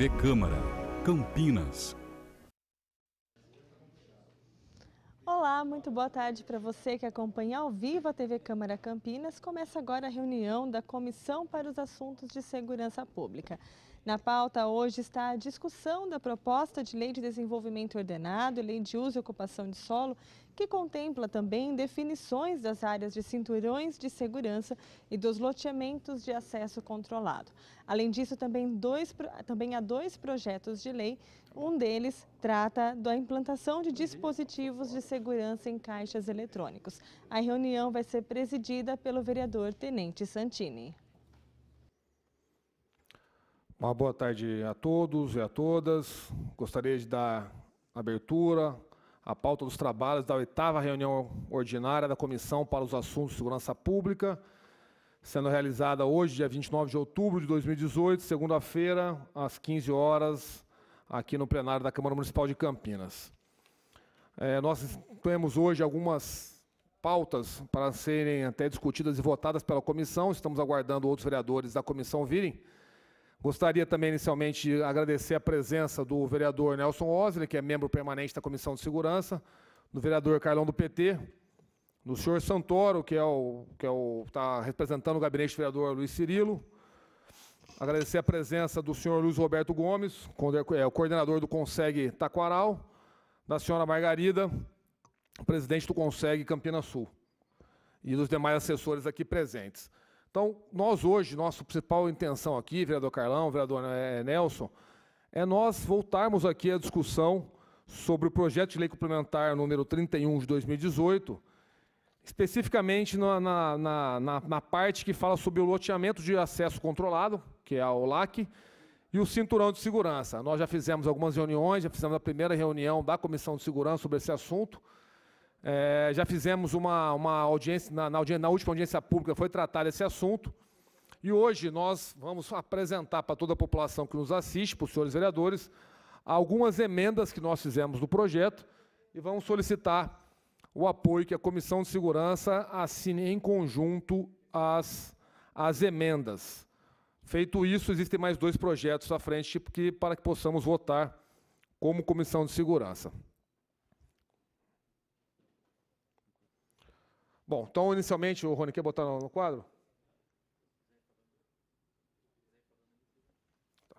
TV Câmara, Campinas. Olá, muito boa tarde para você que acompanha ao vivo a TV Câmara Campinas. Começa agora a reunião da Comissão para os Assuntos de Segurança Pública. Na pauta hoje está a discussão da proposta de lei de desenvolvimento ordenado, lei de uso e ocupação de solo que contempla também definições das áreas de cinturões de segurança e dos loteamentos de acesso controlado. Além disso, também, dois, também há dois projetos de lei. Um deles trata da implantação de dispositivos de segurança em caixas eletrônicos. A reunião vai ser presidida pelo vereador Tenente Santini. Uma boa tarde a todos e a todas. Gostaria de dar abertura a pauta dos trabalhos da oitava reunião ordinária da Comissão para os Assuntos de Segurança Pública, sendo realizada hoje, dia 29 de outubro de 2018, segunda-feira, às 15 horas, aqui no plenário da Câmara Municipal de Campinas. É, nós temos hoje algumas pautas para serem até discutidas e votadas pela comissão, estamos aguardando outros vereadores da comissão virem. Gostaria também, inicialmente, de agradecer a presença do vereador Nelson Osley, que é membro permanente da Comissão de Segurança, do vereador Carlão do PT, do senhor Santoro, que é o que é o está representando o gabinete do vereador Luiz Cirilo. Agradecer a presença do senhor Luiz Roberto Gomes, é, o coordenador do Consegue Taquaral, da senhora Margarida, presidente do Consegue Campinas Sul, e dos demais assessores aqui presentes. Então, nós hoje, nossa principal intenção aqui, vereador Carlão, vereador né, é, Nelson, é nós voltarmos aqui à discussão sobre o projeto de lei complementar número 31 de 2018, especificamente na, na, na, na parte que fala sobre o loteamento de acesso controlado, que é a OLAC, e o cinturão de segurança. Nós já fizemos algumas reuniões, já fizemos a primeira reunião da Comissão de Segurança sobre esse assunto. É, já fizemos uma, uma audiência, na, na, audiência, na última audiência pública foi tratado esse assunto. E hoje nós vamos apresentar para toda a população que nos assiste, para os senhores vereadores, algumas emendas que nós fizemos do projeto e vamos solicitar o apoio que a Comissão de Segurança assine em conjunto as, as emendas. Feito isso, existem mais dois projetos à frente que, para que possamos votar como Comissão de Segurança. Bom, então inicialmente, o Rony, quer botar no, quadro? Tá.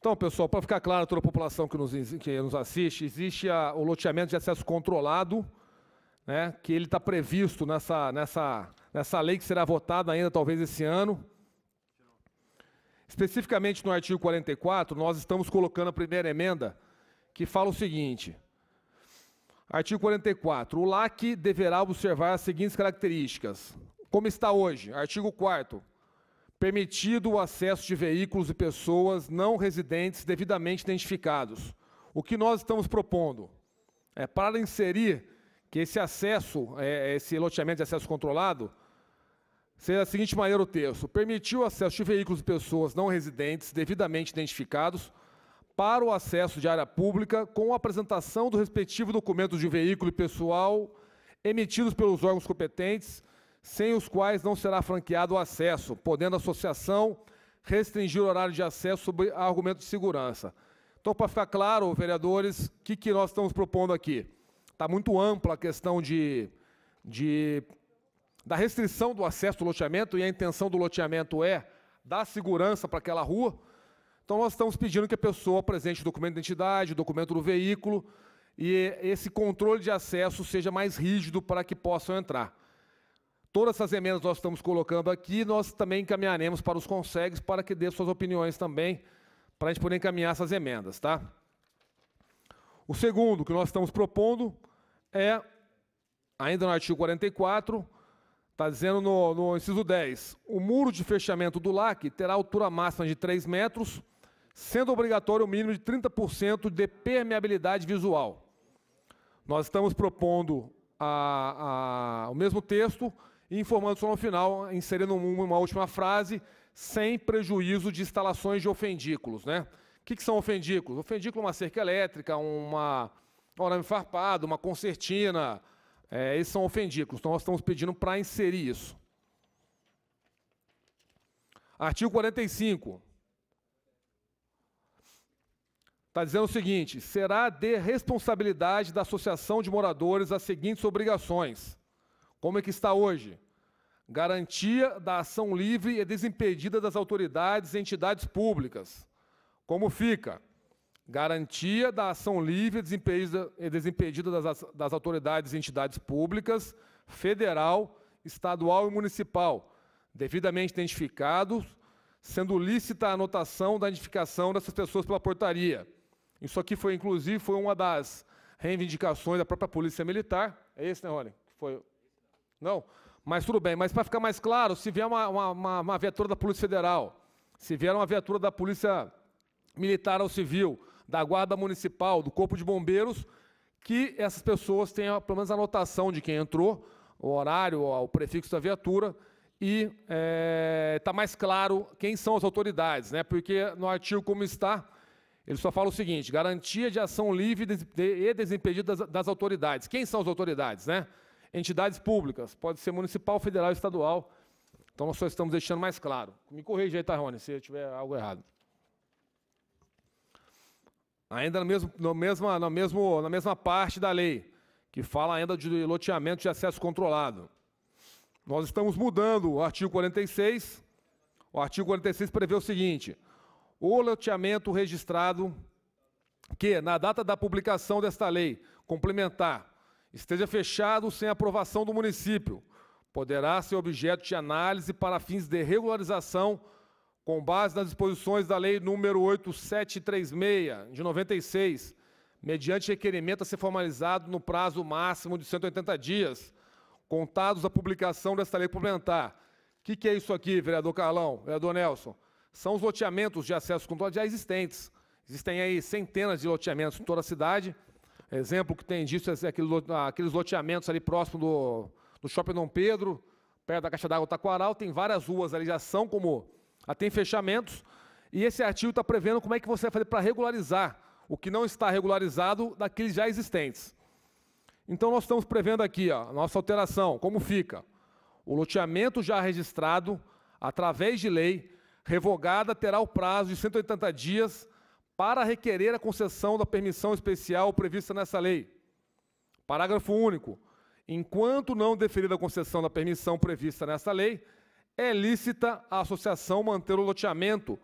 Então, pessoal, para ficar claro a toda a população que nos, que nos assiste, existe a, o loteamento de acesso controlado, né, que ele está previsto nessa, nessa, nessa lei que será votada ainda talvez esse ano. Especificamente no artigo 44, nós estamos colocando a primeira emenda, que fala o seguinte: Artigo 44. O LAC deverá observar as seguintes características. Como está hoje? Artigo 4. Permitido o acesso de veículos e pessoas não residentes devidamente identificados. O que nós estamos propondo? É para inserir que esse acesso, é, esse loteamento de acesso controlado, seja da seguinte maneira o texto: permitiu o acesso de veículos e pessoas não residentes devidamente identificados para o acesso de área pública com a apresentação do respectivo documento de veículo e pessoal emitidos pelos órgãos competentes, sem os quais não será franqueado o acesso, podendo a associação restringir o horário de acesso sob argumento de segurança. Então, para ficar claro, vereadores, o que, que nós estamos propondo aqui? Está muito ampla a questão de, de, da restrição do acesso do loteamento, e a intenção do loteamento é dar segurança para aquela rua, então, nós estamos pedindo que a pessoa apresente o documento de identidade, o documento do veículo, e esse controle de acesso seja mais rígido para que possam entrar. Todas essas emendas nós estamos colocando aqui, nós também encaminharemos para os consegues para que dê suas opiniões também, para a gente poder encaminhar essas emendas, tá? O segundo que nós estamos propondo é, ainda no artigo 44, está dizendo no, no inciso 10, o muro de fechamento do LAC terá altura máxima de 3 metros, sendo obrigatório o mínimo de 30% de permeabilidade visual. Nós estamos propondo a, a, o mesmo texto, e informando só no final, inserindo uma, última frase, sem prejuízo de instalações de ofendículos. Né? O que, que são ofendículos? Ofendículo é uma cerca elétrica, uma orame farpado, uma concertina. É, esses são ofendículos. Então, nós estamos pedindo para inserir isso. Artigo 45. Está dizendo o seguinte: será de responsabilidade da associação de moradores as seguintes obrigações. Como é que está hoje? Garantia da ação livre e desimpedida das autoridades e entidades públicas. Como fica? Garantia da ação livre e desimpedida, e desimpedida das, das autoridades e entidades públicas, federal, estadual e municipal, devidamente identificados, sendo lícita a anotação da identificação dessas pessoas pela portaria isso aqui foi, inclusive, foi uma das reivindicações da própria Polícia Militar. É esse, né, Rony? Foi... Não? Mas tudo bem. Mas para ficar mais claro, se vier uma, uma, uma, viatura da Polícia Federal, se vier uma viatura da Polícia Militar ou Civil, da Guarda Municipal, do Corpo de Bombeiros, que essas pessoas tenham pelo menos a anotação de quem entrou, o horário, o prefixo da viatura, e está eh, é, mais claro quem são as autoridades, né? porque no artigo como está, ele só fala o seguinte: garantia de ação livre e desimpedida das, autoridades. Quem são as autoridades, né? Entidades públicas, pode ser municipal, federal, estadual. Então nós só estamos deixando mais claro. Me corrija aí, Tarrone, se eu tiver algo errado. Ainda no mesmo, no mesmo, no mesmo, na mesma parte da lei, que fala ainda de loteamento de acesso controlado. Nós estamos mudando o artigo 46. O artigo 46 prevê o seguinte: o loteamento registrado que, na data da publicação desta lei complementar, esteja fechado sem aprovação do município, poderá ser objeto de análise para fins de regularização com base nas disposições da Lei nº 8736, de 96, mediante requerimento a ser formalizado no prazo máximo de 180 dias, contados a publicação desta lei complementar. O que, que é isso aqui, vereador Carlão, vereador Nelson? são os loteamentos de acesso controlado já existentes. Existem aí centenas de loteamentos em toda a cidade. Exemplo que tem disso é aqueles loteamentos ali próximo do, do Shopping Dom Pedro, perto da Caixa d'Água Taquaral, tem várias ruas ali já são como Até tem fechamentos. E esse artigo está prevendo como é que você vai fazer para regularizar o que não está regularizado daqueles já existentes. Então nós estamos prevendo aqui, ó, a nossa alteração, como fica? O loteamento já registrado através de lei revogada, terá o prazo de 180 dias para requerer a concessão da permissão especial prevista nessa lei. Parágrafo único. Enquanto não deferida a concessão da permissão prevista nessa lei, é lícita a associação manter o loteamento,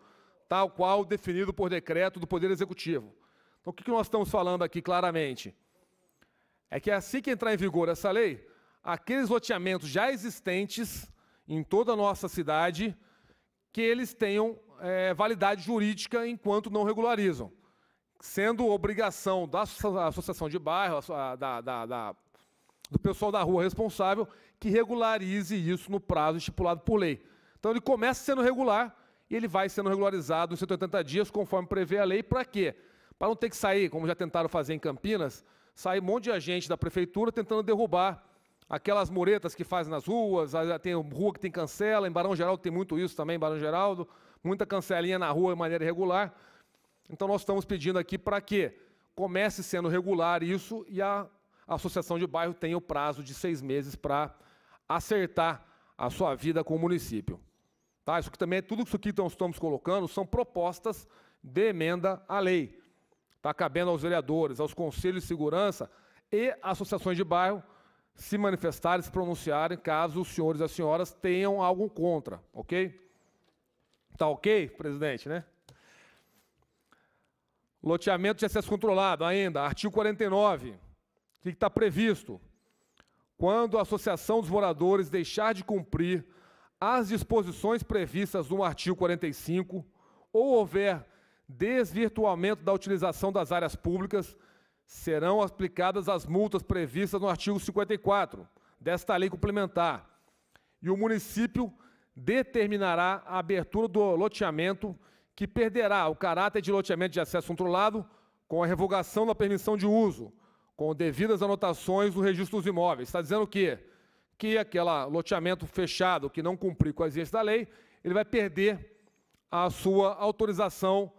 tal qual definido por decreto do Poder Executivo. Então, o que nós estamos falando aqui claramente? É que assim que entrar em vigor essa lei, aqueles loteamentos já existentes em toda a nossa cidade que eles tenham é, validade jurídica enquanto não regularizam, sendo obrigação da associação de bairro, da, da, da, do pessoal da rua responsável, que regularize isso no prazo estipulado por lei. Então ele começa sendo regular e ele vai sendo regularizado em 180 dias, conforme prevê a lei, para quê? Para não ter que sair, como já tentaram fazer em Campinas, sair um monte de agente da prefeitura tentando derrubar aquelas muretas que fazem nas ruas, tem rua que tem cancela, em Barão Geraldo tem muito isso também, em Barão Geraldo, muita cancelinha na rua de maneira irregular. Então nós estamos pedindo aqui para que comece sendo regular isso e a associação de bairro tenha o prazo de seis meses para acertar a sua vida com o município. Tá? Isso que também é tudo isso que nós estamos colocando são propostas de emenda à lei. Está cabendo aos vereadores, aos conselhos de segurança e associações de bairro se manifestarem, se pronunciarem, caso os senhores e as senhoras tenham algo contra, ok? Tá ok, presidente, né? Loteamento de acesso controlado ainda, artigo 49. O que está previsto? Quando a Associação dos Moradores deixar de cumprir as disposições previstas no artigo 45 ou houver desvirtuamento da utilização das áreas públicas, serão aplicadas as multas previstas no artigo 54 desta lei complementar. E o município determinará a abertura do loteamento, que perderá o caráter de loteamento de acesso controlado com a revogação da permissão de uso, com devidas anotações no registro dos imóveis. Está dizendo que que aquele loteamento fechado que não cumprir com as exigências da lei, ele vai perder a sua autorização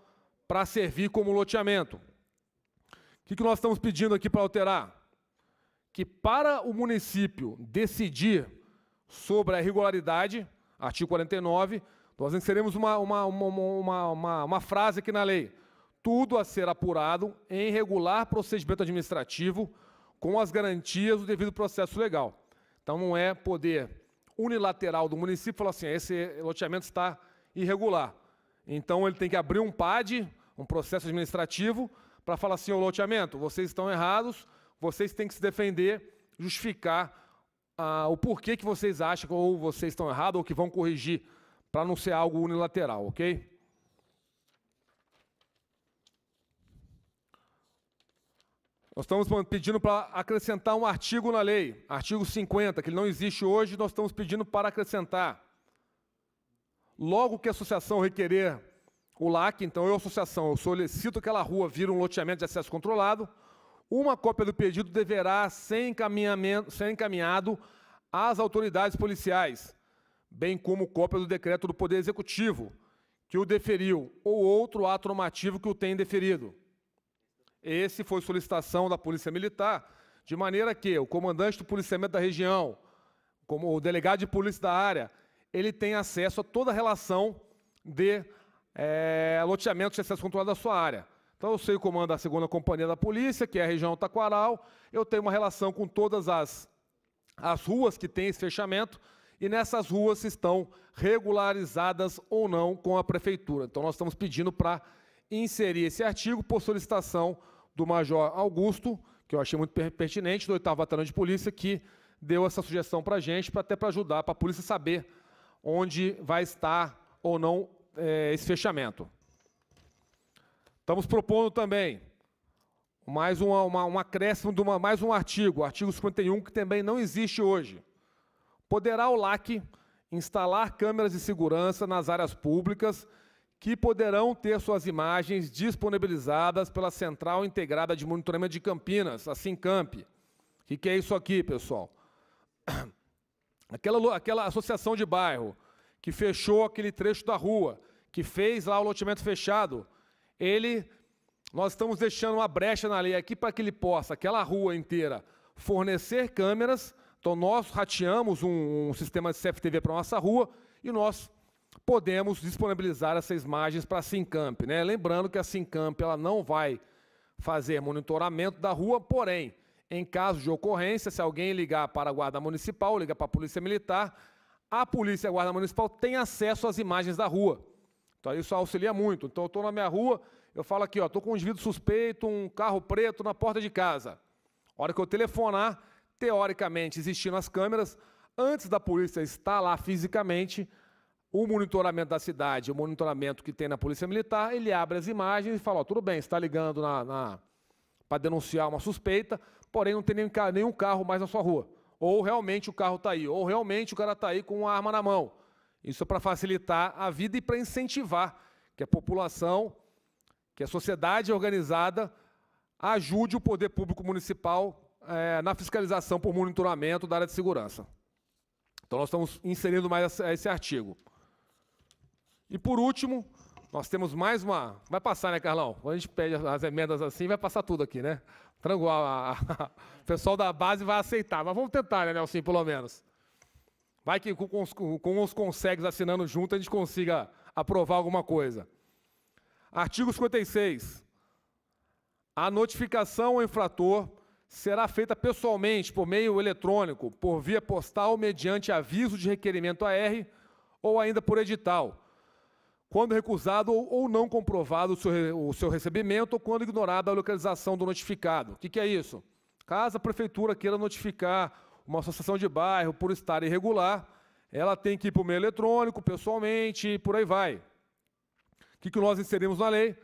para servir como loteamento que, que nós estamos pedindo aqui para alterar? Que para o município decidir sobre a irregularidade, artigo 49, nós inserimos uma, uma, uma, uma, uma frase aqui na lei. Tudo a ser apurado em regular procedimento administrativo com as garantias do devido processo legal. Então não é poder unilateral do município falar assim, ah, esse loteamento está irregular. Então ele tem que abrir um PAD, um processo administrativo, para falar assim: o loteamento, vocês estão errados, vocês têm que se defender, justificar ah, o porquê que vocês acham ou vocês estão errados ou que vão corrigir, para não ser algo unilateral, ok? Nós estamos pedindo para acrescentar um artigo na lei, artigo 50, que ele não existe hoje, nós estamos pedindo para acrescentar. Logo que a associação requerer o LAC, então, eu, é associação, eu solicito que aquela rua vira um loteamento de acesso controlado. Uma cópia do pedido deverá ser, encaminhamento, ser encaminhado às autoridades policiais, bem como cópia do decreto do Poder Executivo, que o deferiu, ou outro ato normativo que o tenha deferido. Esse foi solicitação da Polícia Militar, de maneira que o comandante do policiamento da região, como o delegado de polícia da área, ele tem acesso a toda a relação de é, loteamento de acesso controlado da sua área. Então eu sei o comando da segunda companhia da polícia, que é a região Taquaral, eu tenho uma relação com todas as, as ruas que têm esse fechamento, e nessas ruas estão regularizadas ou não com a prefeitura. Então nós estamos pedindo para inserir esse artigo por solicitação do Major Augusto, que eu achei muito pertinente, do 8 Batalhão de Polícia, que deu essa sugestão para a gente, pra, até para ajudar, para a polícia saber onde vai estar ou não é, esse fechamento. Estamos propondo também mais uma, uma, um acréscimo de uma, mais um artigo, artigo 51, que também não existe hoje. Poderá o LAC instalar câmeras de segurança nas áreas públicas que poderão ter suas imagens disponibilizadas pela Central Integrada de Monitoramento de Campinas, a SINCAMP. O que, que é isso aqui, pessoal? Aquela, aquela associação de bairro que fechou aquele trecho da rua, que fez lá o loteamento fechado, ele, nós estamos deixando uma brecha na lei aqui para que ele possa, aquela rua inteira, fornecer câmeras. Então nós rateamos um, um sistema de CFTV para nossa rua e nós podemos disponibilizar essas imagens para a SimCamp. Né? Lembrando que a SimCamp ela não vai fazer monitoramento da rua, porém, em caso de ocorrência, se alguém ligar para a Guarda Municipal, ligar para a Polícia Militar, a polícia e a guarda municipal têm acesso às imagens da rua. Então isso auxilia muito. Então eu estou na minha rua, eu falo aqui, ó, estou com um indivíduo suspeito, um carro preto na porta de casa. A hora que eu telefonar, teoricamente existindo as câmeras, antes da polícia estar lá fisicamente, o monitoramento da cidade, o monitoramento que tem na Polícia Militar, ele abre as imagens e fala, ó, tudo bem, está ligando na, na para denunciar uma suspeita, porém não tem nenhum, nenhum carro mais na sua rua ou realmente o carro está aí, ou realmente o cara está aí com uma arma na mão. Isso é para facilitar a vida e para incentivar que a população, que a sociedade organizada ajude o poder público municipal é, na fiscalização por monitoramento da área de segurança. Então nós estamos inserindo mais esse artigo. E por último, nós temos mais uma. Vai passar, né, Carlão? Quando a gente pede as emendas assim, vai passar tudo aqui, né? Tranquilo, a... o pessoal da base vai aceitar, mas vamos tentar, né, Nelson, pelo menos. Vai que com os, consegue consegues assinando junto a gente consiga aprovar alguma coisa. Artigo 56. A notificação ao infrator será feita pessoalmente por meio eletrônico, por via postal, mediante aviso de requerimento AR ou ainda por edital quando recusado ou não comprovado o seu, o seu recebimento, ou quando ignorada a localização do notificado. O que, que é isso? Caso a prefeitura queira notificar uma associação de bairro por estar irregular, ela tem que ir para o meio eletrônico, pessoalmente, e por aí vai. O que, que nós inserimos na lei?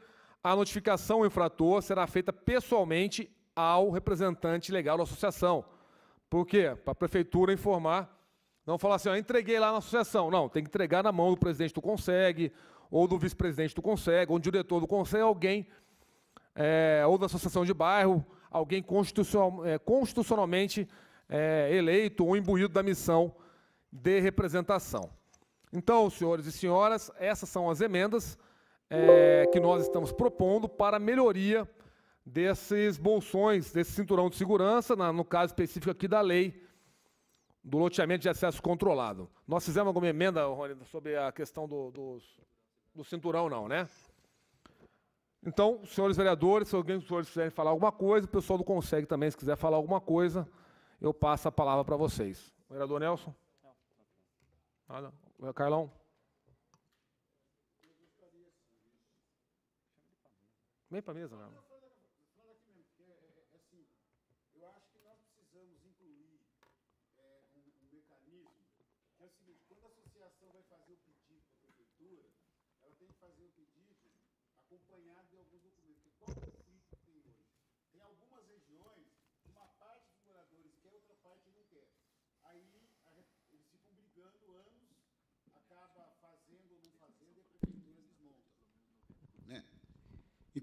A notificação ao infrator será feita pessoalmente ao representante legal da associação. Por quê? Para a prefeitura informar, não falar assim, ó, entreguei lá na associação. Não, tem que entregar na mão do presidente do Consegue, ou do vice-presidente do conselho, ou do diretor do conselho, alguém, é, ou da associação de bairro, alguém constitucional, é, constitucionalmente é, eleito ou imbuído da missão de representação. Então, senhores e senhoras, essas são as emendas é, que nós estamos propondo para a melhoria desses bolsões, desse cinturão de segurança, na, no caso específico aqui da lei do loteamento de acesso controlado. Nós fizemos alguma emenda, Rony, sobre a questão do, dos, do cinturão, não, né? Então, senhores vereadores, se alguém dos senhores quiserem falar alguma coisa, o pessoal do Consegue também, se quiser falar alguma coisa, eu passo a palavra para vocês. vereador Nelson? Nada? Carlão? Vem para a mesa, né?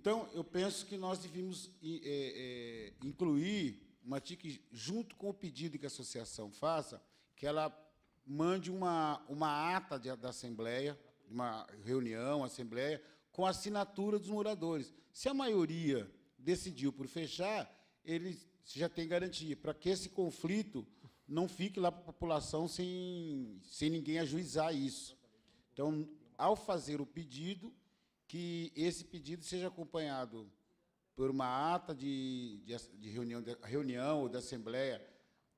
Então, eu penso que nós devíamos é, é, incluir uma TIC junto com o pedido que a associação faça, que ela mande uma, uma ata de, da Assembleia, uma reunião, Assembleia, com assinatura dos moradores. Se a maioria decidiu por fechar, eles já tem garantia, para que esse conflito não fique lá para a população sem, sem ninguém ajuizar isso. Então, ao fazer o pedido, que esse pedido seja acompanhado por uma ata de, de, de reunião, de reunião ou da assembleia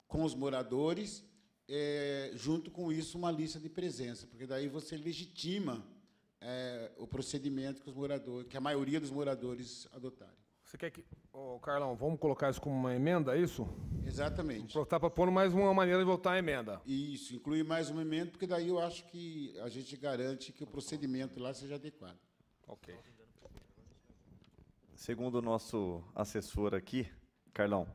com os moradores, é, junto com isso uma lista de presença, porque daí você legitima é, o procedimento que os moradores, que a maioria dos moradores adotarem. Você quer que, oh, Carlão, vamos colocar isso como uma emenda, é isso? Exatamente. Está para propondo mais uma maneira de voltar a emenda. Isso, incluir mais uma emenda, porque daí eu acho que a gente garante que o procedimento lá seja adequado. Ok. Segundo o nosso assessor aqui, Carlão,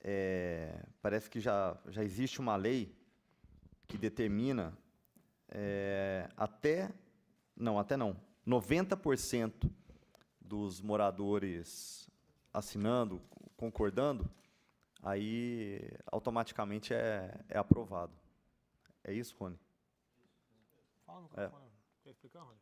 é, parece que já, já existe uma lei que determina é, até. Não, até não. 90% dos moradores assinando, concordando, aí automaticamente é, é aprovado. É isso, Rony? Fala no é. microfone. É. Quer explicar, Rony?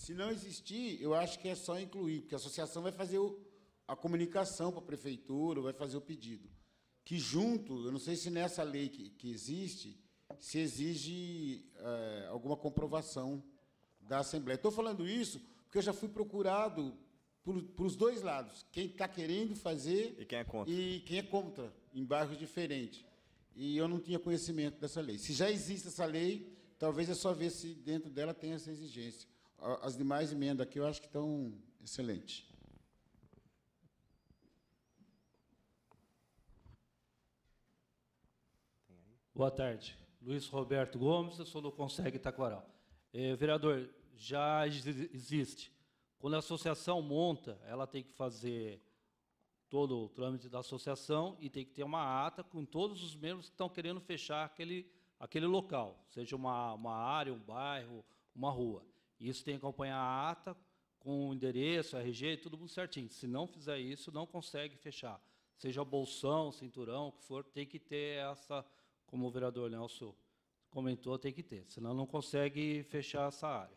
Se não existir, eu acho que é só incluir, porque a associação vai fazer o, a comunicação para a prefeitura, vai fazer o pedido. Que junto, eu não sei se nessa lei que, que existe, se exige é, alguma comprovação da Assembleia. Estou falando isso porque eu já fui procurado por, os dois lados, quem está querendo fazer e quem é contra, e quem é contra em bairros diferentes. E eu não tinha conhecimento dessa lei. Se já existe essa lei, talvez é só ver se dentro dela tem essa exigência. As demais emendas aqui eu acho que estão excelentes. Boa tarde. Luiz Roberto Gomes, eu sou do Consegue Taquaral. É, vereador, já existe. Quando a associação monta, ela tem que fazer todo o trâmite da associação e tem que ter uma ata com todos os membros que estão querendo fechar aquele, aquele local, seja uma, uma área, um bairro, uma rua. Isso tem que acompanhar a ata com o endereço, RG, tudo certinho. Se não fizer isso, não consegue fechar. Seja bolsão, cinturão, o que for, tem que ter essa, como o vereador Nelson comentou, tem que ter. Senão não consegue fechar essa área.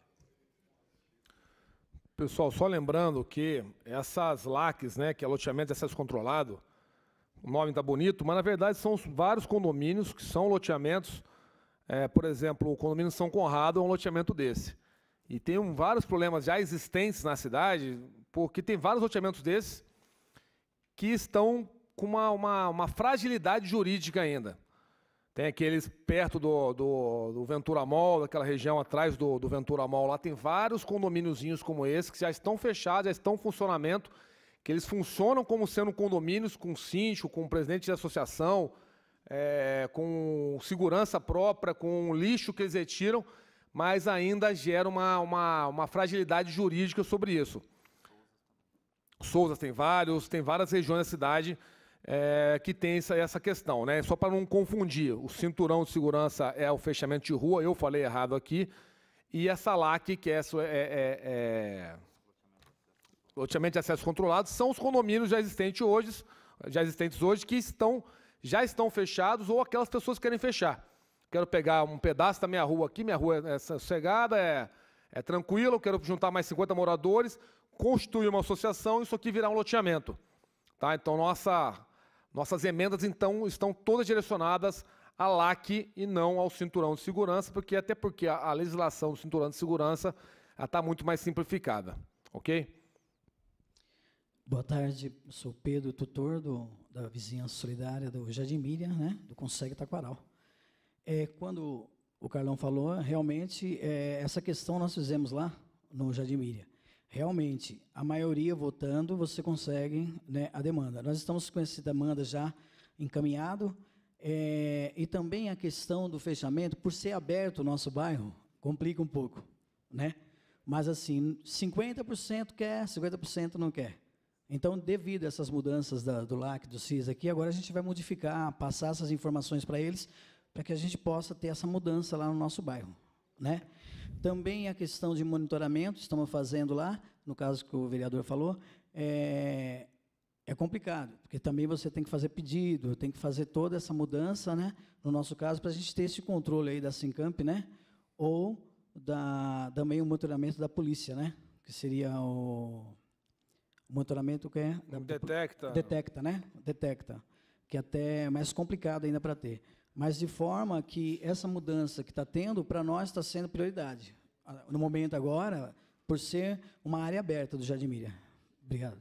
Pessoal, só lembrando que essas LACs, né, que é loteamento de acesso controlado, o nome está bonito, mas na verdade são vários condomínios que são loteamentos. É, por exemplo, o condomínio São Conrado é um loteamento desse e tem um, vários problemas já existentes na cidade, porque tem vários loteamentos desses que estão com uma, uma, uma fragilidade jurídica ainda. Tem aqueles perto do, do, do, Ventura Mall, daquela região atrás do, do Ventura Mall. Lá tem vários condomíniozinhos como esse que já estão fechados, já estão em funcionamento, que eles funcionam como sendo condomínios com síndico, com presidente de associação, é, com segurança própria, com lixo que eles retiram mas ainda gera uma, uma, uma fragilidade jurídica sobre isso. Souza tem vários, tem várias regiões da cidade é, que tem essa, essa questão, né? Só para não confundir, o cinturão de segurança é o fechamento de rua, eu falei errado aqui, e a SALAC, que é, é, é, é, loteamento de acesso controlado, são os condomínios já existentes hoje, já existentes hoje, que estão já estão fechados ou aquelas pessoas que querem fechar quero pegar um pedaço da minha rua aqui, minha rua é sossegada, é, é tranquila, eu quero juntar mais 50 moradores, construir uma associação e isso aqui virar um loteamento. Tá? Então, nossa, nossas emendas então estão todas direcionadas à LAC e não ao cinturão de segurança, porque até porque a, a legislação do cinturão de segurança está muito mais simplificada. Ok? Boa tarde, sou Pedro, tutor do, da vizinhança solidária do Jardim Miriam, né, do Consegue Taquaral. É, quando o Carlão falou, realmente, é, essa questão nós fizemos lá no Jardim Miriam. Realmente, a maioria votando, você consegue né, a demanda. Nós estamos com essa demanda já encaminhado. É, e também a questão do fechamento, por ser aberto o nosso bairro, complica um pouco. Né? Mas, assim, 50% quer, 50% não quer. Então, devido a essas mudanças da, do LAC, do CIS aqui, agora a gente vai modificar, passar essas informações para eles, para que a gente possa ter essa mudança lá no nosso bairro. Né? Também a questão de monitoramento, estamos fazendo lá, no caso que o vereador falou, é, é complicado, porque também você tem que fazer pedido, tem que fazer toda essa mudança, né? no nosso caso, para a gente ter esse controle aí da Sincamp, né? ou da, também o monitoramento da polícia, né? que seria o, o monitoramento que é... Da, detecta. Detecta, né? Detecta, que é até é mais complicado ainda para ter. Mas de forma que essa mudança que está tendo, para nós está sendo prioridade. No momento agora, por ser uma área aberta do Jardim Miriam. Obrigado.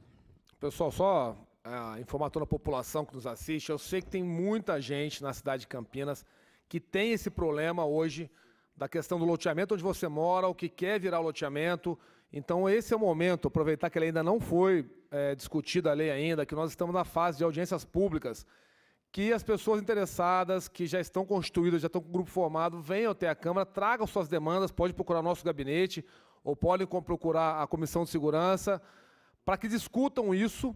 Pessoal, só ah, informar toda a população que nos assiste, eu sei que tem muita gente na cidade de Campinas que tem esse problema hoje da questão do loteamento onde você mora, o que quer virar loteamento. Então, esse é o momento, aproveitar que ele ainda não foi é, discutida a lei ainda, que nós estamos na fase de audiências públicas que as pessoas interessadas, que já estão constituídas, já estão com o grupo formado, venham até a Câmara, tragam suas demandas, pode procurar nosso gabinete ou podem procurar a Comissão de Segurança, para que discutam isso,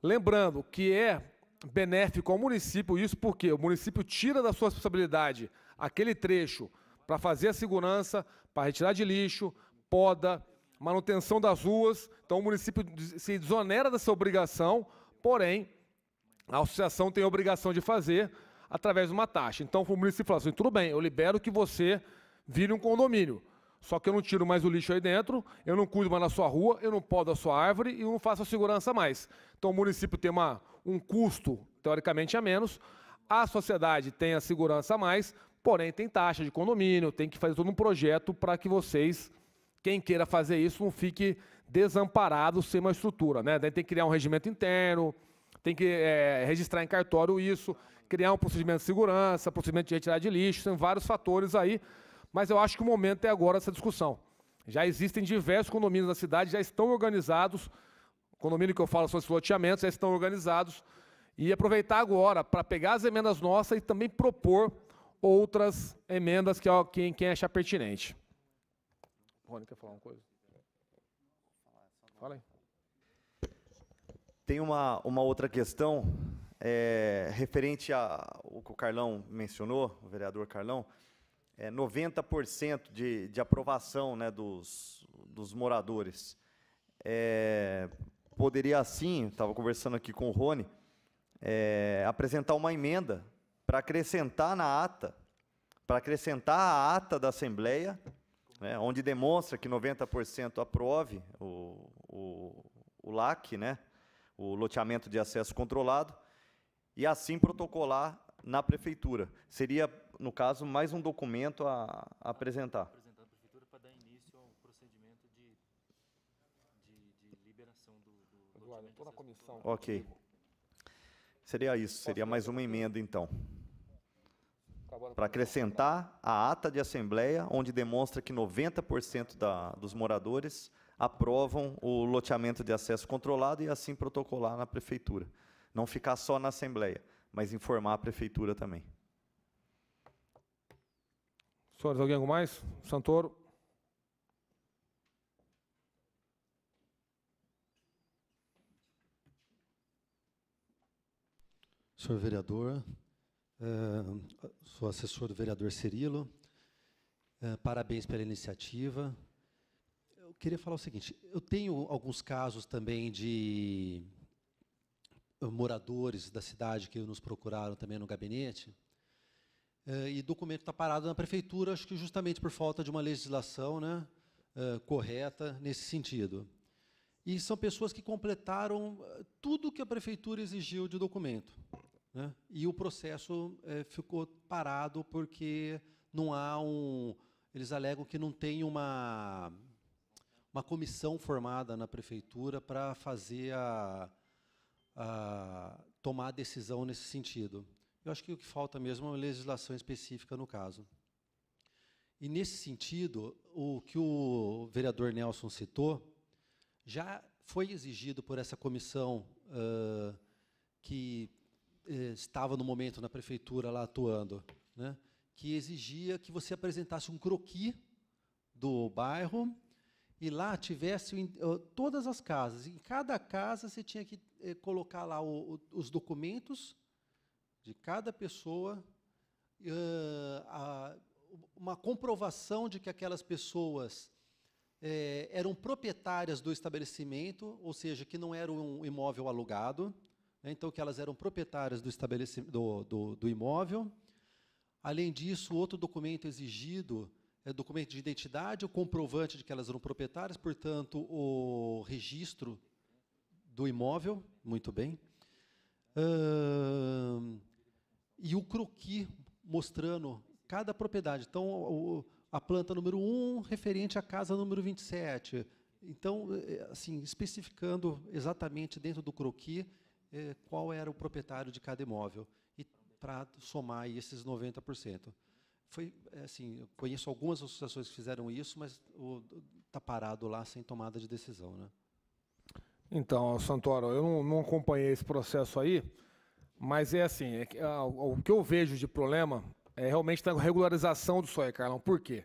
lembrando que é benéfico ao município isso porque o município tira da sua responsabilidade aquele trecho para fazer a segurança, para retirar de lixo, poda, manutenção das ruas, então o município se desonera dessa obrigação, porém a associação tem a obrigação de fazer através de uma taxa. Então, o município fala assim, tudo bem, eu libero que você vire um condomínio, só que eu não tiro mais o lixo aí dentro, eu não cuido mais da sua rua, eu não podo a sua árvore e eu não faço a segurança mais. Então, o município tem uma, um custo, teoricamente, a menos, a sociedade tem a segurança a mais, porém tem taxa de condomínio, tem que fazer todo um projeto para que vocês, quem queira fazer isso, não fique desamparado sem uma estrutura. Né? Daí tem que criar um regimento interno, tem que é, registrar em cartório isso, criar um procedimento de segurança, procedimento de retirada de lixo, tem vários fatores aí, mas eu acho que o momento é agora essa discussão. Já existem diversos condomínios na cidade, já estão organizados, condomínio que eu falo são esses loteamentos, já estão organizados, e aproveitar agora para pegar as emendas nossas e também propor outras emendas que quem, quem achar pertinente. Rony, quer falar uma coisa? Fala aí. Tem uma, uma outra questão é, referente ao que o Carlão mencionou, o vereador Carlão, é 90% de, de aprovação né, dos, dos moradores. É, poderia, assim, estava conversando aqui com o Rony, é, apresentar uma emenda para acrescentar na ata, para acrescentar a ata da Assembleia, né, onde demonstra que 90% aprove o, o, o LAC, né, o loteamento de acesso controlado, e assim protocolar na prefeitura. Seria, no caso, mais um documento a, a apresentar. Apresentar a prefeitura para dar início ao procedimento de, de, de liberação do, do Eduardo, loteamento. Toda a comissão. Ok. Seria isso, seria mais uma emenda, então para acrescentar a ata de assembleia, onde demonstra que 90% da, dos moradores aprovam o loteamento de acesso controlado e assim protocolar na prefeitura. Não ficar só na assembleia, mas informar a prefeitura também. Senhores, alguém mais? Santoro? Senhor vereador, ah, sou assessor do vereador Cirilo. Ah, parabéns pela iniciativa. Eu queria falar o seguinte: eu tenho alguns casos também de ah, moradores da cidade que nos procuraram também no gabinete. e documento está parado na prefeitura, acho que justamente por falta de uma legislação né, correta nesse sentido. E são pessoas que completaram tudo que a prefeitura exigiu de documento. Né? E o processo é, ficou parado porque não há um. Eles alegam que não tem uma, uma comissão formada na prefeitura para fazer a, a, tomar a decisão nesse sentido. Eu acho que o que falta mesmo é uma legislação específica no caso. E nesse sentido, o que o vereador Nelson citou já foi exigido por essa comissão uh, que eh, estava no momento na prefeitura lá atuando, né, que exigia que você apresentasse um croqui do bairro e lá tivesse todas as casas. Em cada casa você tinha que eh, colocar lá o, o, os documentos de cada pessoa, eh, a, uma comprovação de que aquelas pessoas é, eram proprietárias do estabelecimento, ou seja, que não era um imóvel alugado, né? então que elas eram proprietárias do, estabelecimento, do, do, do imóvel. Além disso, outro documento exigido é documento de identidade, o comprovante de que elas eram proprietárias, portanto, o registro do imóvel, muito bem. Uh, e o croqui mostrando cada propriedade. Então, o, a planta número 1 referente à casa número 27. Então, eh, assim, especificando exatamente dentro do croqui eh, qual era o proprietário de cada imóvel e para somar aí esses 90%. Foi eh, assim, conheço algumas associações que fizeram isso, mas está parado lá sem tomada de decisão, né? Então, Santoro, eu não, não acompanhei esse processo aí, mas é assim, é, a, ah, o que eu vejo de problema é realmente a regularização do sonho, Carlão. Por quê?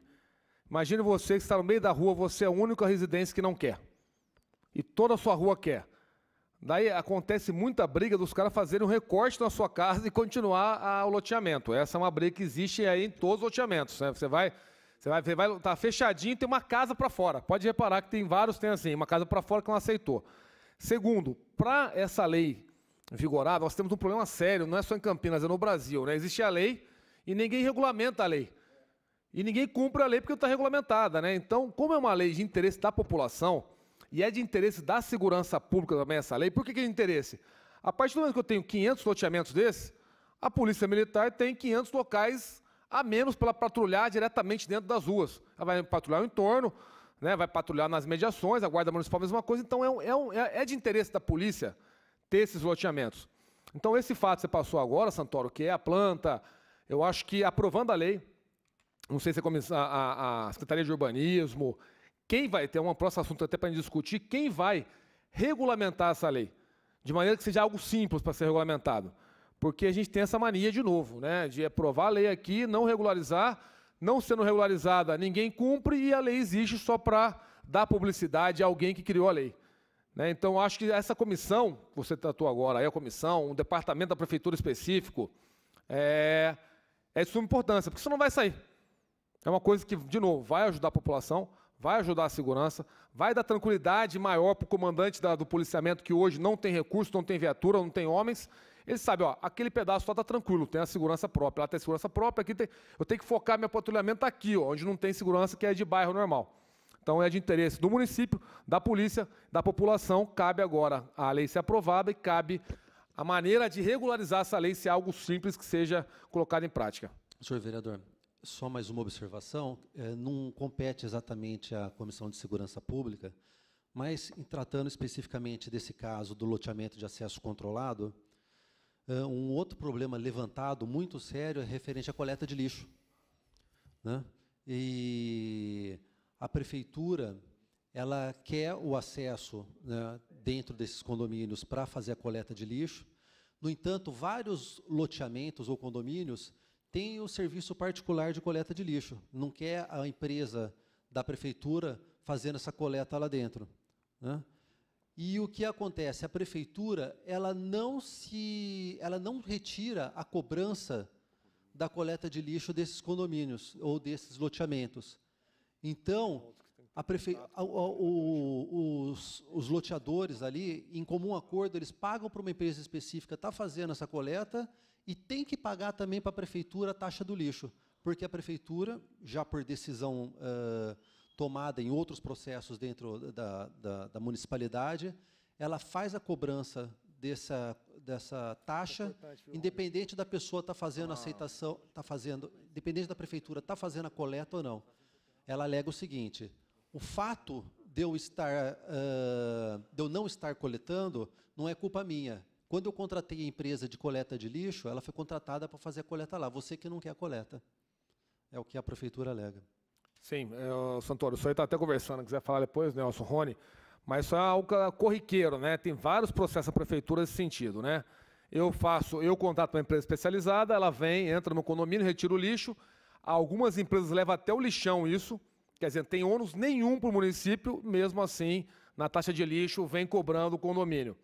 Imagine você que está no meio da rua, você é a única residência que não quer. E toda a sua rua quer. Daí acontece muita briga dos caras fazerem um recorte na sua casa e continuar a, ah, o loteamento. Essa é uma briga que existe aí em todos os loteamentos. Né? Você vai, você vai, vai tá fechadinho, tem uma casa para fora. Pode reparar que tem vários tem assim, uma casa para fora que não aceitou. Segundo, para essa lei vigorar, nós temos um problema sério, não é só em Campinas, é no Brasil, né? Existe a lei e ninguém regulamenta a lei. E ninguém cumpre a lei porque está regulamentada, né? Então, como é uma lei de interesse da população, e é de interesse da segurança pública também essa lei. Por que, que é de interesse? A partir do momento que eu tenho 500 loteamentos desses, a Polícia Militar tem 500 locais a menos para patrulhar diretamente dentro das ruas. Ela vai patrulhar o entorno, né, vai patrulhar nas mediações, a Guarda Municipal, a mesma coisa. Então, é, um, é, um, é, é de interesse da polícia ter esses loteamentos. Então, esse fato que você passou agora, Santoro, que é a planta, eu acho que aprovando a lei, não sei se é a, a, a Secretaria de Urbanismo, quem vai, ter um próximo assunto até para discutir, quem vai regulamentar essa lei? De maneira que seja algo simples para ser regulamentado. Porque a gente tem essa mania de novo, né? De aprovar a lei aqui, não regularizar, não sendo regularizada, ninguém cumpre e a lei existe só para dar publicidade a alguém que criou a lei. Né? Então, acho que essa comissão, que você tratou agora, aí a comissão, um departamento da prefeitura específico, é, é de suma importância, porque isso não vai sair. É uma coisa que, de novo, vai ajudar a população, vai ajudar a segurança, vai dar tranquilidade maior para o comandante da, do policiamento que hoje não tem recurso, não tem viatura, não tem homens. Ele sabe, ó, aquele pedaço lá está tranquilo, tem a segurança própria. Lá tem a segurança própria, aqui tem, eu tenho que focar meu patrulhamento tá aqui, ó, onde não tem segurança, que é de bairro normal. Então é de interesse do município, da polícia, da população. Cabe agora a lei ser aprovada e cabe a maneira de regularizar essa lei se algo simples que seja colocado em prática. Senhor vereador, só mais uma observação: é, não compete exatamente à Comissão de Segurança Pública, mas em tratando especificamente desse caso do loteamento de acesso controlado, é, um outro problema levantado muito sério é referente à coleta de lixo. Né? E a prefeitura ela quer o acesso né, dentro desses condomínios para fazer a coleta de lixo. No entanto, vários loteamentos ou condomínios tem o serviço particular de coleta de lixo. Não quer a empresa da prefeitura fazendo essa coleta lá dentro. Né? E o que acontece? A prefeitura ela não se, ela não retira a cobrança da coleta de lixo desses condomínios ou desses loteamentos. Então, a prefe... o, os, os loteadores ali, em comum acordo, eles pagam para uma empresa específica estar tá fazendo essa coleta e tem que pagar também para a prefeitura a taxa do lixo, porque a prefeitura, já por decisão uh, tomada em outros processos dentro da, da, da, municipalidade, ela faz a cobrança dessa, dessa taxa, é independente da pessoa estar tá fazendo a ah. aceitação, tá fazendo, independente da prefeitura estar tá fazendo a coleta ou não. Ela alega o seguinte: o fato de eu, estar, uh, de eu não estar coletando não é culpa minha quando eu contratei a empresa de coleta de lixo, ela foi contratada para fazer a coleta lá. Você que não quer a coleta. É o que a prefeitura alega. Sim, é, Santoro, isso aí está até conversando, quiser falar depois, Nelson Rony, mas isso é algo é corriqueiro, né? Tem vários processos da prefeitura nesse sentido, né? Eu faço, eu contrato uma empresa especializada, ela vem, entra no condomínio, retira o lixo. Algumas empresas levam até o lixão isso, quer dizer, tem ônus nenhum para o município, mesmo assim, na taxa de lixo, vem cobrando o condomínio.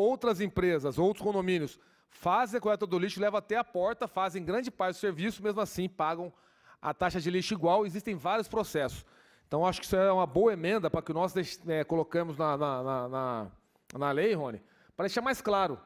Outras empresas, outros condomínios, fazem a coleta do lixo, levam até a porta, fazem grande parte do serviço, mesmo assim pagam a taxa de lixo igual. Existem vários processos. Então, acho que isso é uma boa emenda para que nós eh, colocamos na, na, na, na lei, Rony, para deixar mais claro.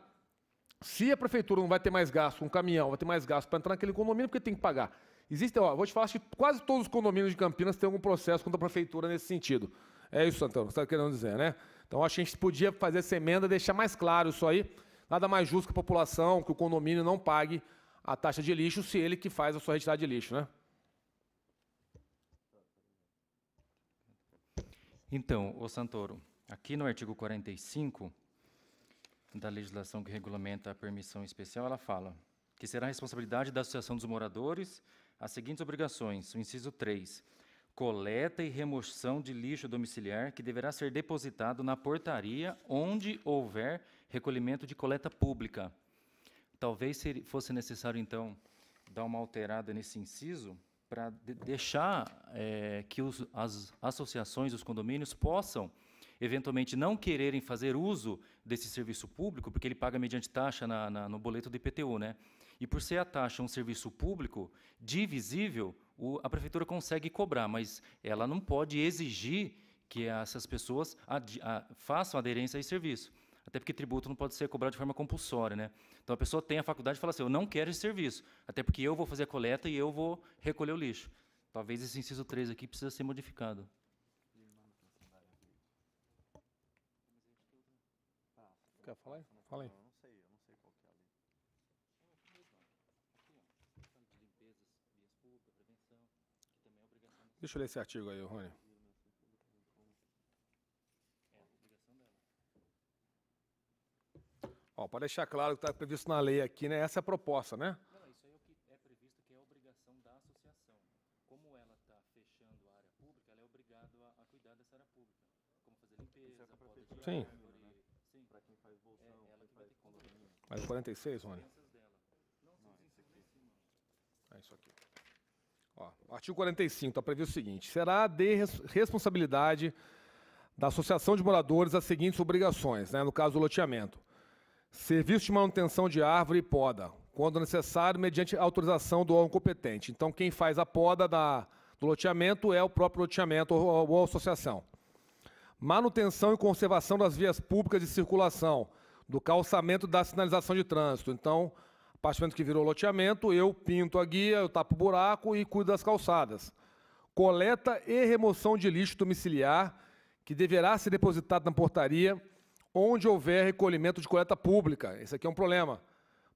Se a prefeitura não vai ter mais gasto com um caminhão, vai ter mais gasto para entrar naquele condomínio, porque tem que pagar. Existem, ó, vou te falar, acho que quase todos os condomínios de Campinas têm algum processo contra a prefeitura nesse sentido. É isso, Santana, você está querendo dizer, né? Então acho que a gente podia fazer essa emenda, deixar mais claro isso aí. Nada mais justo que a população, que o condomínio não pague a taxa de lixo, se ele que faz a sua retirada de lixo, né? Então, o Santoro, aqui no artigo 45 da legislação que regulamenta a permissão especial, ela fala que será a responsabilidade da Associação dos Moradores as seguintes obrigações, o inciso 3, coleta e remoção de lixo domiciliar que deverá ser depositado na portaria onde houver recolhimento de coleta pública. Talvez fosse necessário, então, dar uma alterada nesse inciso para de deixar é, que os, as associações, os condomínios possam eventualmente não quererem fazer uso desse serviço público, porque ele paga mediante taxa na, na, no boleto do IPTU, né? E por ser a taxa um serviço público divisível, o, a prefeitura consegue cobrar, mas ela não pode exigir que essas pessoas ad, a, façam aderência a esse serviço. Até porque tributo não pode ser cobrado de forma compulsória, né? Então a pessoa tem a faculdade e fala assim: eu não quero esse serviço, até porque eu vou fazer a coleta e eu vou recolher o lixo. Talvez esse inciso 3 aqui precisa ser modificado. Quer falar? Fala aí. Deixa eu ler esse artigo aí, Rony. Ó, para deixar claro que está previsto na lei aqui, né? Essa é a proposta, né? Não, isso aí é o que é previsto que é a obrigação da associação. Como ela está fechando a área pública, ela é obrigada a, a cuidar dessa área pública. Como fazer limpeza, é, é poda de Sim. Árvore, sim. Para quem faz bolsão, é, ela que vai ter que condomínio. Mas 46, Rony? Ó, artigo 45 está previsto o seguinte: será de responsabilidade da associação de moradores as seguintes obrigações, né, no caso do loteamento: serviço de manutenção de árvore e poda, quando necessário, mediante autorização do órgão competente. Então, quem faz a poda da, do loteamento é o próprio loteamento ou, ou associação. Manutenção e conservação das vias públicas de circulação, do calçamento da sinalização de trânsito. Então, partir que virou loteamento, eu pinto a guia, eu tapo o buraco e cuido das calçadas. Coleta e remoção de lixo domiciliar, que deverá ser depositado na portaria onde houver recolhimento de coleta pública. Esse aqui é um problema.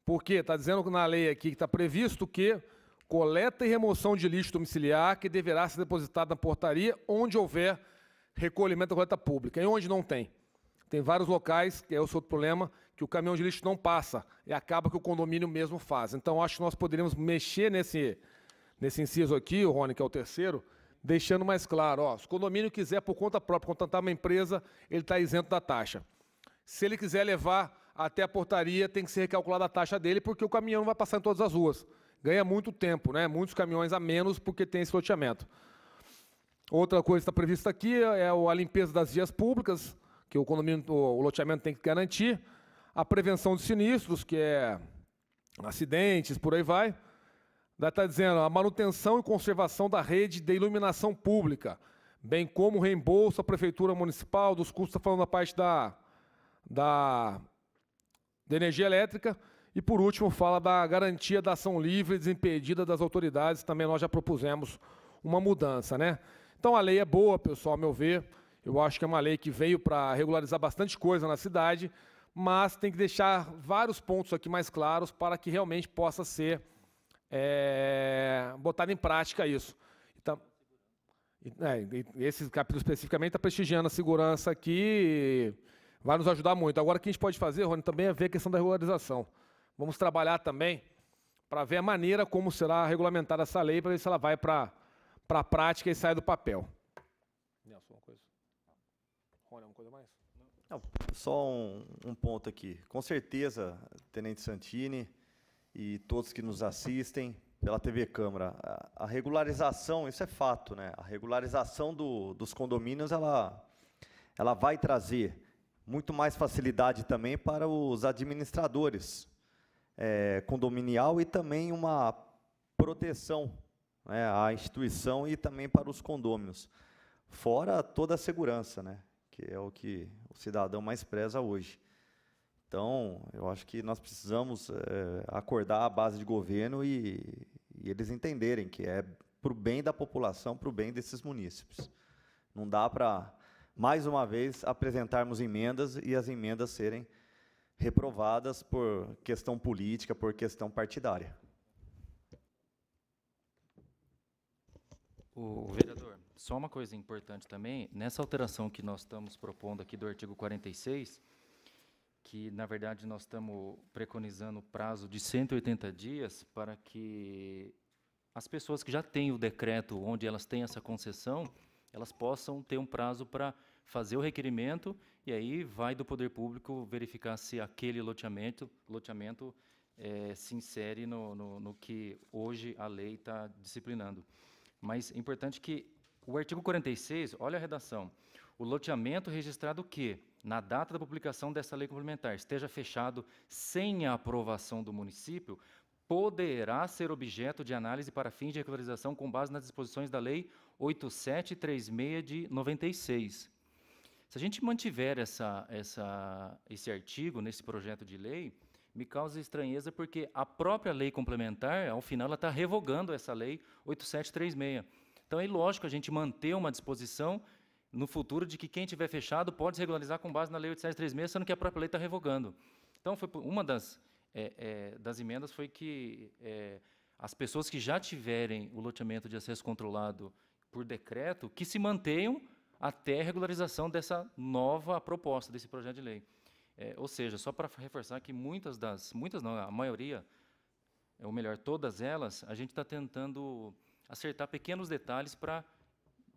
Porque está dizendo na lei aqui que está previsto que coleta e remoção de lixo domiciliar que deverá ser depositado na portaria onde houver recolhimento da coleta pública. E onde não tem? Tem vários locais, que é o outro problema, que o caminhão de lixo não passa e acaba que o condomínio mesmo faz. Então, acho que nós poderíamos mexer nesse, nesse inciso aqui, o Rony, que é o terceiro, deixando mais claro, ó, se o condomínio quiser por conta própria contratar uma empresa, ele está isento da taxa. Se ele quiser levar até a portaria, tem que ser recalculada a taxa dele, porque o caminhão não vai passar em todas as ruas. Ganha muito tempo, né? muitos caminhões a menos, porque tem esse loteamento. Outra coisa que está prevista aqui é a limpeza das vias públicas, que o condomínio, o loteamento tem que garantir a prevenção de sinistros, que é acidentes, por aí vai. Está dizendo a manutenção e conservação da rede de iluminação pública, bem como o reembolso à Prefeitura Municipal dos custos, está falando da parte da, da, da energia elétrica. E, por último, fala da garantia da ação livre e desimpedida das autoridades. Também nós já propusemos uma mudança, né? Então, a lei é boa, pessoal, a meu ver. Eu acho que é uma lei que veio para regularizar bastante coisa na cidade, mas tem que deixar vários pontos aqui mais claros para que realmente possa ser é, botado em prática isso. Então, é, esse capítulo especificamente está prestigiando a segurança aqui, vai nos ajudar muito. Agora, o que a gente pode fazer, Rony, também é ver a questão da regularização. Vamos trabalhar também para ver a maneira como será regulamentada essa lei, para ver se ela vai para a prática e sai do papel. Não, só um, um, ponto aqui. Com certeza, Tenente Santini e todos que nos assistem pela TV Câmara, a, regularização, isso é fato, né? A regularização do, dos condomínios, ela, ela vai trazer muito mais facilidade também para os administradores é, condominial e também uma proteção né, à instituição e também para os condôminos, fora toda a segurança, né? que é o que o cidadão mais preza hoje. Então, eu acho que nós precisamos é, acordar a base de governo e, e eles entenderem que é para o bem da população, para o bem desses munícipes. Não dá para, mais uma vez, apresentarmos emendas e as emendas serem reprovadas por questão política, por questão partidária. O vereador só uma coisa importante também, nessa alteração que nós estamos propondo aqui do artigo 46, que na verdade nós estamos preconizando o prazo de 180 dias para que as pessoas que já têm o decreto onde elas têm essa concessão, elas possam ter um prazo para fazer o requerimento e aí vai do poder público verificar se aquele loteamento, loteamento é, se insere no, no, no que hoje a lei está disciplinando. Mas é importante que o artigo 46, olha a redação. O loteamento registrado que, na data da publicação dessa lei complementar, esteja fechado sem a aprovação do município, poderá ser objeto de análise para fins de regularização com base nas disposições da Lei 8736 de 96. Se a gente mantiver essa, essa, esse artigo nesse projeto de lei, me causa estranheza porque a própria lei complementar, ao final, ela está revogando essa lei 8736. Então é lógico a gente manter uma disposição no futuro de que quem tiver fechado pode se regularizar com base na Lei 836, sendo que a própria lei está revogando. Então, foi uma das, é, é, das emendas foi que é, as pessoas que já tiverem o loteamento de acesso controlado por decreto, que se mantenham até a regularização dessa nova proposta, desse projeto de lei. É, ou seja, só para reforçar que muitas das, muitas não, a maioria, ou melhor, todas elas, a gente está tentando acertar pequenos detalhes para,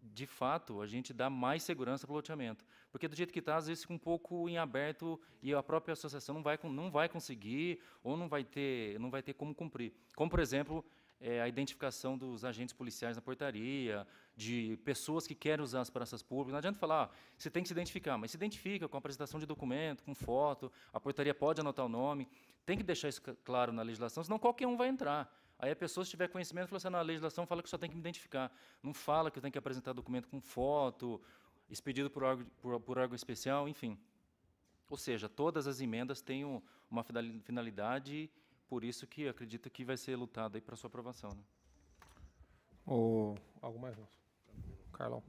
de fato, a gente dar mais segurança para o loteamento. Porque do jeito que está, às vezes fica um pouco em aberto e a própria associação não vai, não vai conseguir ou não vai, ter, não vai ter como cumprir. Como, por exemplo, é, a identificação dos agentes policiais na portaria, de pessoas que querem usar as praças públicas. Não adianta falar, ah, você tem que se identificar, mas se identifica com apresentação de documento, com foto, a portaria pode anotar o nome. Tem que deixar isso claro na legislação, senão qualquer um vai entrar. Aí a pessoa, se tiver conhecimento, fala assim, ah, na legislação fala que só tem que me identificar. Não fala que eu tenho que apresentar documento com foto, expedido por órgão, por, por órgão especial, enfim. Ou seja, todas as emendas têm uma finalidade, por isso que acredito que vai ser lutado aí para sua aprovação. Né? Ou algo mais, não? Carlão.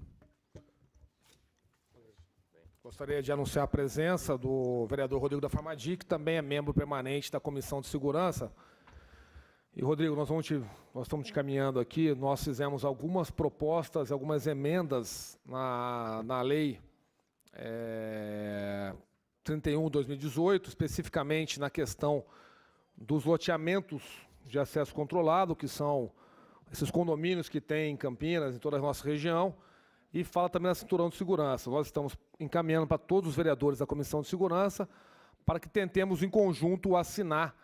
Gostaria de anunciar a presença do vereador Rodrigo da Farmadi, que também é membro permanente da Comissão de Segurança. E, Rodrigo, nós, vamos te, nós estamos te caminhando aqui. Nós fizemos algumas propostas, algumas emendas na, na lei é, 31 2018, especificamente na questão dos loteamentos de acesso controlado, que são esses condomínios que tem em Campinas, em toda a nossa região, e fala também da cinturão de segurança. Nós estamos encaminhando para todos os vereadores da Comissão de Segurança para que tentemos, em conjunto, assinar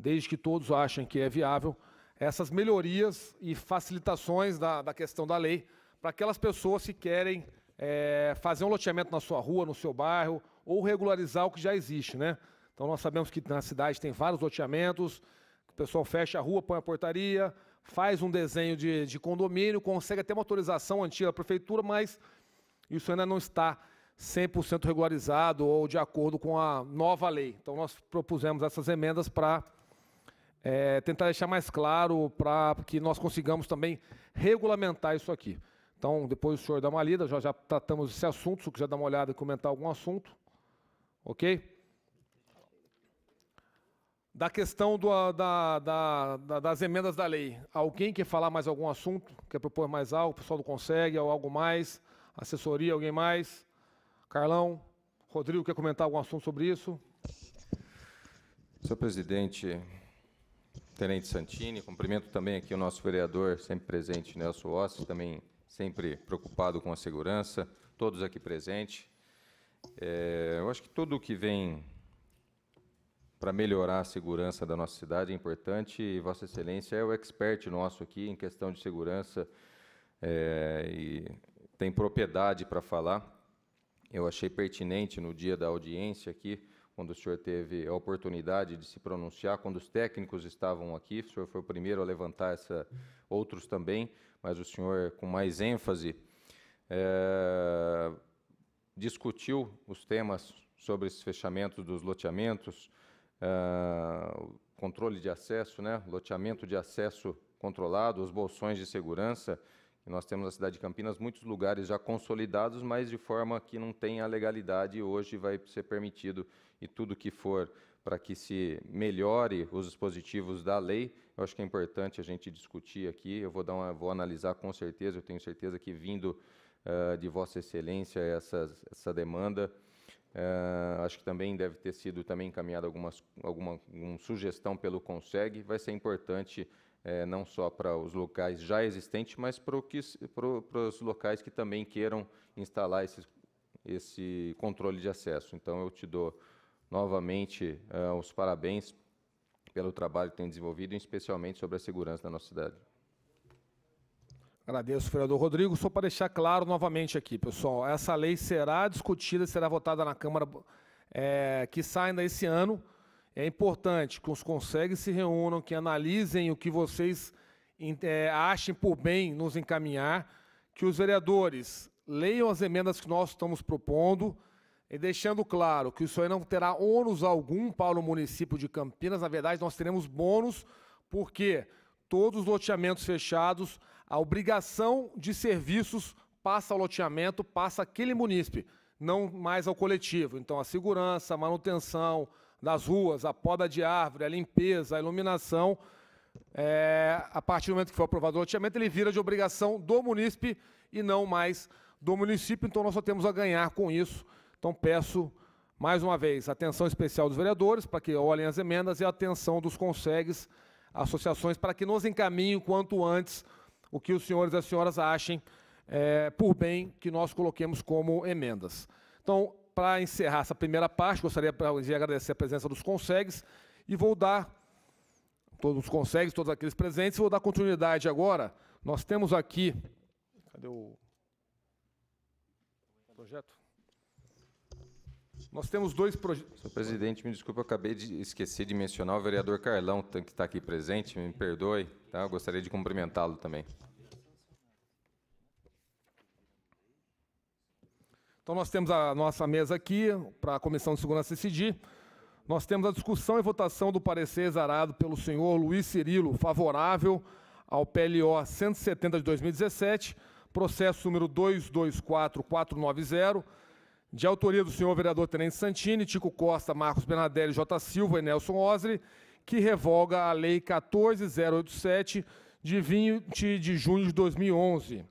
desde que todos achem que é viável, essas melhorias e facilitações da, da questão da lei para aquelas pessoas que querem é, fazer um loteamento na sua rua, no seu bairro, ou regularizar o que já existe. Né? Então nós sabemos que na cidade tem vários loteamentos, o pessoal fecha a rua, põe a portaria, faz um desenho de, de condomínio, consegue até uma autorização antiga da prefeitura, mas isso ainda não está 100% regularizado ou de acordo com a nova lei. Então nós propusemos essas emendas para é, tentar deixar mais claro para que nós consigamos também regulamentar isso aqui. Então, depois o senhor dá uma lida, já, já tratamos esse assunto, se senhor quiser dar uma olhada e comentar algum assunto, ok? Da questão do, da, da, da, das emendas da lei, alguém quer falar mais algum assunto? Quer propor mais algo? O pessoal não consegue? Ou algo mais? Assessoria, alguém mais? Carlão? Rodrigo, quer comentar algum assunto sobre isso? Senhor presidente, Tenente Santini, cumprimento também aqui o nosso vereador, sempre presente, Nelson Ossi, também sempre preocupado com a segurança, todos aqui presentes. É, eu acho que tudo o que vem para melhorar a segurança da nossa cidade é importante e Vossa Excelência é o expert nosso aqui em questão de segurança é, e tem propriedade para falar. Eu achei pertinente no dia da audiência aqui quando o senhor teve a oportunidade de se pronunciar, quando os técnicos estavam aqui, o senhor foi o primeiro a levantar essa, outros também, mas o senhor com mais ênfase é, discutiu os temas sobre esses fechamentos dos loteamentos, é, controle de acesso, né, loteamento de acesso controlado, os bolsões de segurança, nós temos na cidade de Campinas muitos lugares já consolidados, mas de forma que não tem a legalidade hoje vai ser permitido e tudo que for para que se melhore os dispositivos da lei, eu acho que é importante a gente discutir aqui. Eu vou, dar uma, vou analisar com certeza, eu tenho certeza que vindo uh, de Vossa Excelência essa, essa demanda, uh, acho que também deve ter sido também encaminhada alguma, sugestão pelo CONSEG, vai ser importante eh, não só para os locais já existentes, mas para, que, para, para, os locais que também queiram instalar esse, esse controle de acesso. Então, eu te dou novamente uh, os parabéns pelo trabalho que tem desenvolvido, especialmente sobre a segurança da nossa cidade. Agradeço, vereador Rodrigo. Só para deixar claro novamente aqui, pessoal, essa lei será discutida, será votada na Câmara é, que sai ainda esse ano. É importante que os conseguem se reúnam, que analisem o que vocês é, achem por bem nos encaminhar, que os vereadores leiam as emendas que nós estamos propondo, e deixando claro que o aí não terá ônus algum para o município de Campinas, na verdade, nós teremos bônus, porque todos os loteamentos fechados, a obrigação de serviços passa ao loteamento, passa aquele munícipe, não mais ao coletivo. Então, a segurança, a manutenção das ruas, a poda de árvore, a limpeza, a iluminação, é, a partir do momento que for aprovado o loteamento, ele vira de obrigação do munícipe e não mais do município. Então, nós só temos a ganhar com isso. Então peço mais uma vez atenção especial dos vereadores para que olhem as emendas e atenção dos consegues, associações para que nos encaminhem quanto antes o que os senhores e as senhoras achem é, por bem que nós coloquemos como emendas. Então, para encerrar essa primeira parte, gostaria de agradecer a presença dos consegues e vou dar todos os consegues, todos aqueles presentes. Vou dar continuidade agora. Nós temos aqui. Cadê o projeto? Nós temos dois projetos. Senhor presidente, me desculpe, eu acabei de esquecer de mencionar o vereador Carlão, tá, que está aqui presente, me perdoe, tá? Eu gostaria de cumprimentá-lo também. Então, nós temos a nossa mesa aqui para a Comissão de Segurança e Nós temos a discussão e votação do parecer exarado pelo senhor Luiz Cirilo, favorável ao PLO 170 de 2017, processo número 224490 de autoria do senhor vereador Tenente Santini, Tico Costa, Marcos Bernadelli, J. Silva e Nelson Osri, que revoga a Lei 14087, de 20 de junho de 2011.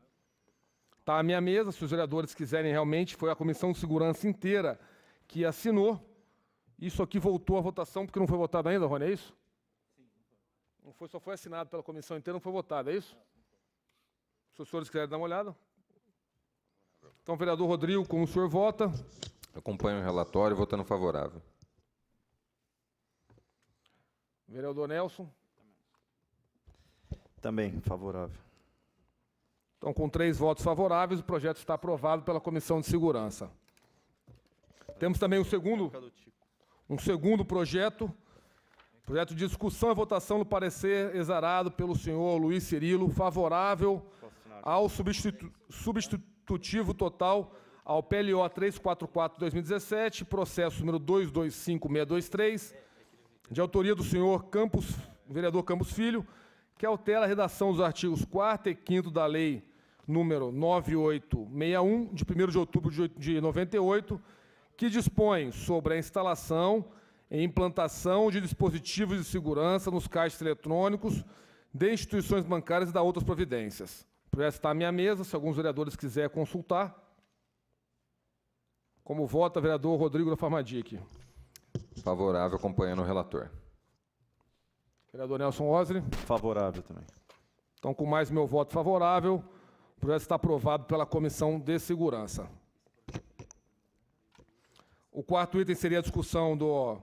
Está à minha mesa, se os vereadores quiserem realmente, foi a Comissão de Segurança inteira que assinou. Isso aqui voltou à votação, porque não foi votado ainda, Rony, é isso? Sim, não foi. Não foi, só foi assinado pela comissão inteira, não foi votado, é isso? Se os senhores quiserem dar uma olhada. Então, vereador Rodrigo, como o senhor vota? Acompanho o relatório, votando favorável. Vereador Nelson? Também favorável. Então, com três votos favoráveis, o projeto está aprovado pela Comissão de Segurança. Temos também um segundo, um segundo projeto, projeto de discussão e votação do parecer exarado pelo senhor Luiz Cirilo, favorável ao substituto. Substitu substitutivo total ao PLO 344-2017, processo número 225623, de autoria do senhor Campos, vereador Campos Filho, que altera a redação dos artigos 4 e 5 da Lei número 9861, de 1 de outubro de 98, que dispõe sobre a instalação e implantação de dispositivos de segurança nos caixas eletrônicos de instituições bancárias e da outras providências projeto está à minha mesa, se alguns vereadores quiserem consultar. Como vota vereador Rodrigo da Farmadique. Favorável, acompanhando o relator. Vereador Nelson Osri? Favorável também. Então, com mais meu voto favorável, o projeto está aprovado pela Comissão de Segurança. O quarto item seria a discussão do,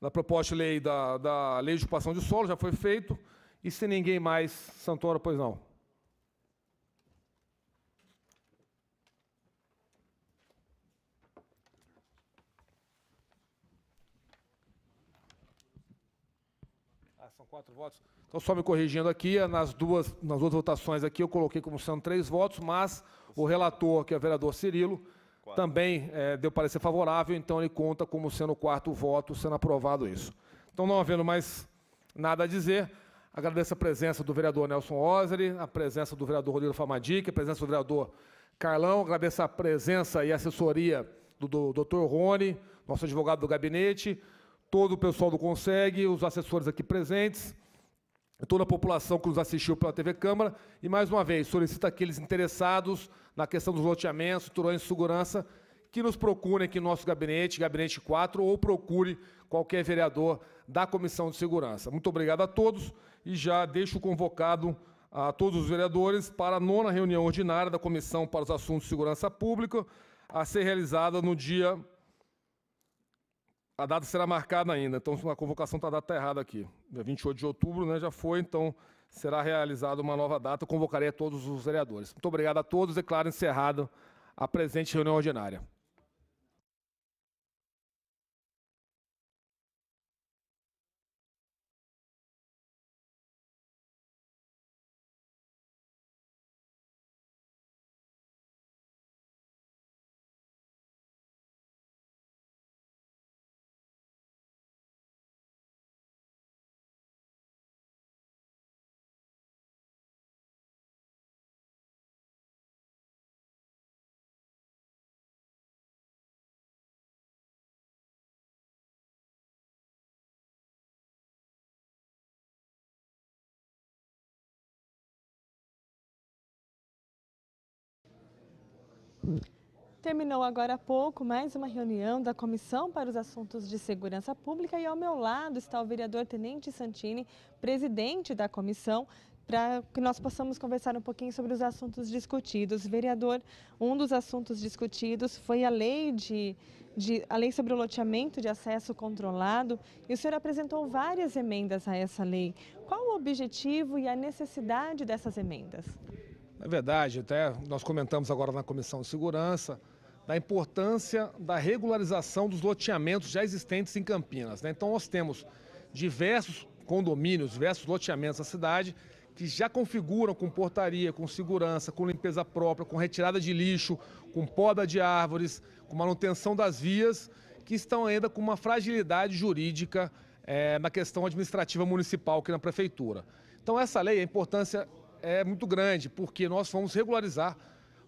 da proposta de lei da, da Lei de Ocupação de Solo, já foi feito. E se ninguém mais, Santoro, pois não. quatro votos. Então, só me corrigindo aqui, nas duas, nas duas votações aqui, eu coloquei como sendo três votos, mas o relator, que é o vereador Cirilo, quatro. também é, deu parecer favorável, então ele conta como sendo o quarto voto, sendo aprovado isso. Então, não havendo mais nada a dizer, agradeço a presença do vereador Nelson Osery, a presença do vereador Rodrigo Famadic, a presença do vereador Carlão, agradeço a presença e assessoria do, do, do Dr. Rony, nosso advogado do gabinete, todo o pessoal do Consegue, os assessores aqui presentes, toda a população que nos assistiu pela TV Câmara. E, mais uma vez, solicito aqueles interessados na questão dos loteamentos, turões de segurança, que nos procurem aqui no nosso gabinete, gabinete 4, ou procure qualquer vereador da Comissão de Segurança. Muito obrigado a todos e já deixo convocado a todos os vereadores para a nona reunião ordinária da Comissão para os Assuntos de Segurança Pública, a ser realizada no dia a data será marcada ainda, então a convocação está data errada aqui. Dia 28 de outubro né, já foi, então será realizada uma nova data. Eu convocarei a todos os vereadores. Muito obrigado a todos. E Declaro encerrado a presente reunião ordinária. Terminou agora há pouco mais uma reunião da Comissão para os Assuntos de Segurança Pública e ao meu lado está o vereador Tenente Santini, presidente da comissão, para que nós possamos conversar um pouquinho sobre os assuntos discutidos. Vereador, um dos assuntos discutidos foi a lei, de, de, a lei sobre o loteamento de acesso controlado e o senhor apresentou várias emendas a essa lei. Qual o objetivo e a necessidade dessas emendas? Na é verdade, até nós comentamos agora na Comissão de Segurança da importância da regularização dos loteamentos já existentes em Campinas. Né? Então, nós temos diversos condomínios, diversos loteamentos da cidade que já configuram com portaria, com segurança, com limpeza própria, com retirada de lixo, com poda de árvores, com manutenção das vias, que estão ainda com uma fragilidade jurídica é, na questão administrativa municipal aqui na prefeitura. Então, essa lei, a importância é muito grande, porque nós vamos regularizar,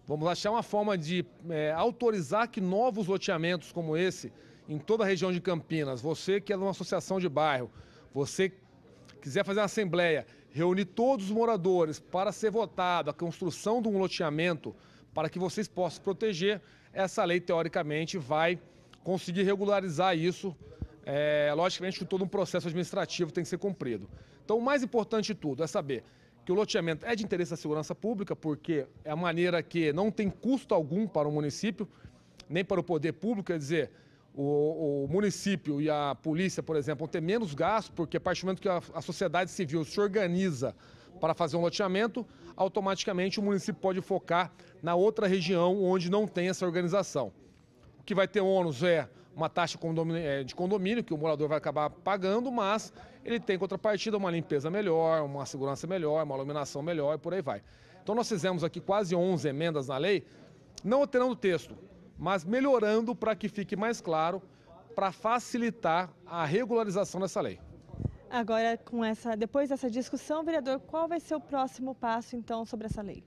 vamos achar uma forma de é, autorizar que novos loteamentos como esse, em toda a região de Campinas, você que é uma associação de bairro, você quiser fazer uma assembleia, reunir todos os moradores para ser votado a construção de um loteamento para que vocês possam proteger, essa lei teoricamente vai conseguir regularizar isso. É, logicamente, todo um processo administrativo tem que ser cumprido. Então, o mais importante de tudo é saber que o loteamento é de interesse da segurança pública, porque é a maneira que não tem custo algum para o município, nem para o poder público, quer dizer, o, o município e a polícia, por exemplo, vão ter menos gasto, porque a partir do momento que a, a sociedade civil se organiza para fazer um loteamento, automaticamente o município pode focar na outra região onde não tem essa organização. O que vai ter ônus é uma taxa é, de condomínio, que o morador vai acabar pagando, mas ele tem contrapartida uma limpeza melhor, uma segurança melhor, uma iluminação melhor e por aí vai. Então nós fizemos aqui quase 11 emendas na lei, não alterando o texto, mas melhorando para que fique mais claro, para facilitar a regularização dessa lei. Agora, com essa, depois dessa discussão, vereador, qual vai ser o próximo passo, então, sobre essa lei?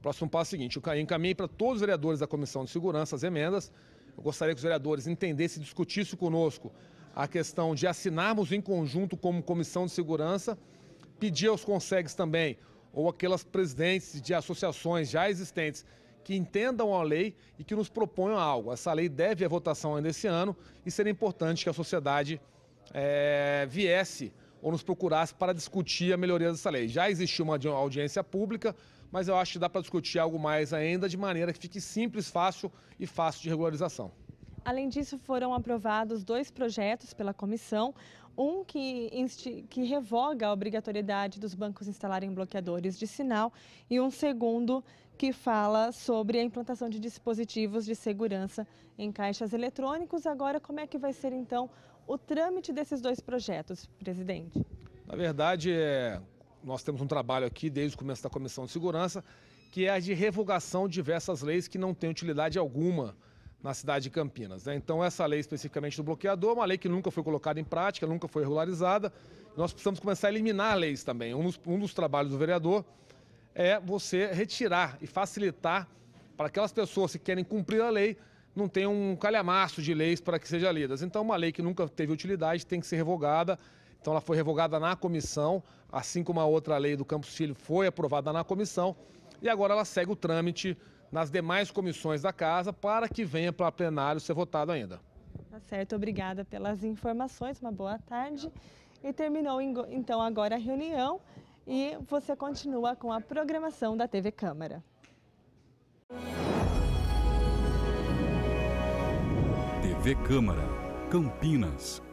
Próximo passo é o seguinte, eu encaminhei para todos os vereadores da Comissão de Segurança as emendas. Eu gostaria que os vereadores entendessem e discutissem conosco a questão de assinarmos em conjunto como comissão de segurança, pedir aos conselhos também, ou aquelas presidentes de associações já existentes, que entendam a lei e que nos proponham algo. Essa lei deve a votação ainda esse ano e seria importante que a sociedade é, viesse ou nos procurasse para discutir a melhoria dessa lei. Já existiu uma audiência pública, mas eu acho que dá para discutir algo mais ainda de maneira que fique simples, fácil e fácil de regularização. Além disso, foram aprovados dois projetos pela comissão, um que, que revoga a obrigatoriedade dos bancos instalarem bloqueadores de sinal e um segundo que fala sobre a implantação de dispositivos de segurança em caixas eletrônicos. Agora, como é que vai ser então o trâmite desses dois projetos, presidente? Na verdade, é... nós temos um trabalho aqui desde o começo da Comissão de Segurança, que é a de revogação de diversas leis que não têm utilidade alguma na cidade de Campinas. Né? Então, essa lei especificamente do bloqueador é uma lei que nunca foi colocada em prática, nunca foi regularizada. Nós precisamos começar a eliminar leis também. Um dos, um dos trabalhos do vereador é você retirar e facilitar para aquelas pessoas que querem cumprir a lei não tenham um calhamaço de leis para que sejam lidas. Então, uma lei que nunca teve utilidade tem que ser revogada. Então, ela foi revogada na comissão, assim como a outra lei do Campos Filho foi aprovada na comissão. E agora ela segue o trâmite nas demais comissões da Casa para que venha para plenário ser votado ainda. Tá certo, obrigada pelas informações, uma boa tarde. E terminou então agora a reunião e você continua com a programação da TV Câmara. TV Câmara, Campinas,